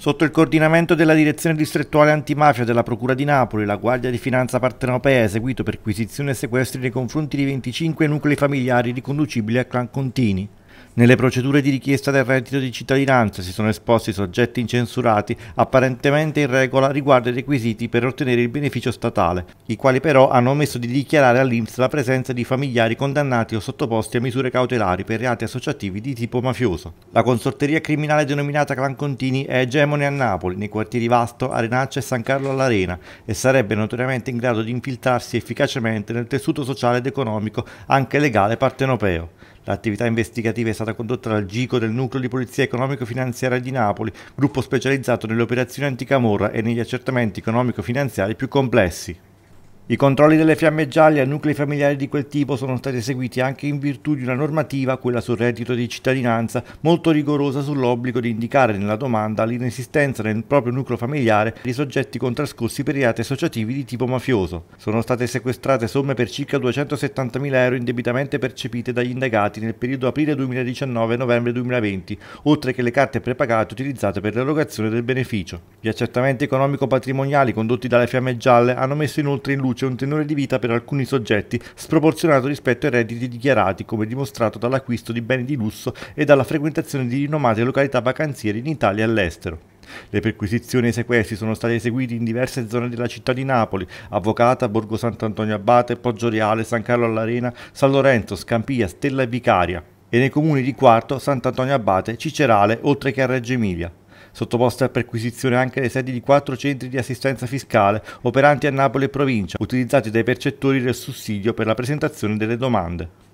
Sotto il coordinamento della Direzione Distrettuale Antimafia della Procura di Napoli, la Guardia di Finanza Partenopea ha eseguito perquisizioni e sequestri nei confronti di 25 nuclei familiari riconducibili a clan Contini. Nelle procedure di richiesta del reddito di cittadinanza si sono esposti soggetti incensurati apparentemente in regola riguardo ai requisiti per ottenere il beneficio statale, i quali però hanno omesso di dichiarare all'Inps la presenza di familiari condannati o sottoposti a misure cautelari per reati associativi di tipo mafioso. La consorteria criminale denominata Clan Contini è egemone a Napoli, nei quartieri Vasto, Arenaccia e San Carlo all'Arena e sarebbe notoriamente in grado di infiltrarsi efficacemente nel tessuto sociale ed economico anche legale partenopeo. L'attività investigativa è stata condotta dal GICO del Nucleo di Polizia Economico-Finanziaria di Napoli, gruppo specializzato nelle operazioni anticamorra e negli accertamenti economico-finanziari più complessi. I controlli delle fiamme gialle a nuclei familiari di quel tipo sono stati eseguiti anche in virtù di una normativa, quella sul reddito di cittadinanza, molto rigorosa sull'obbligo di indicare nella domanda l'inesistenza nel proprio nucleo familiare di soggetti contrascossi per reati associativi di tipo mafioso. Sono state sequestrate somme per circa 270.000 euro indebitamente percepite dagli indagati nel periodo aprile 2019 novembre 2020, oltre che le carte prepagate utilizzate per l'erogazione del beneficio. Gli accertamenti economico-patrimoniali condotti dalle fiamme gialle hanno messo inoltre in luce produce un tenore di vita per alcuni soggetti sproporzionato rispetto ai redditi dichiarati, come dimostrato dall'acquisto di beni di lusso e dalla frequentazione di rinomate località vacanziere in Italia e all'estero. Le perquisizioni e i sequestri sono stati eseguiti in diverse zone della città di Napoli, Avvocata, Borgo Sant'Antonio Abate, Poggio Reale, San Carlo all'Arena, San Lorenzo, Scampia, Stella e Vicaria e nei comuni di Quarto, Sant'Antonio Abate, Cicerale, oltre che a Reggio Emilia sottoposte a perquisizione anche le sedi di quattro centri di assistenza fiscale operanti a Napoli e provincia, utilizzati dai percettori del sussidio per la presentazione delle domande.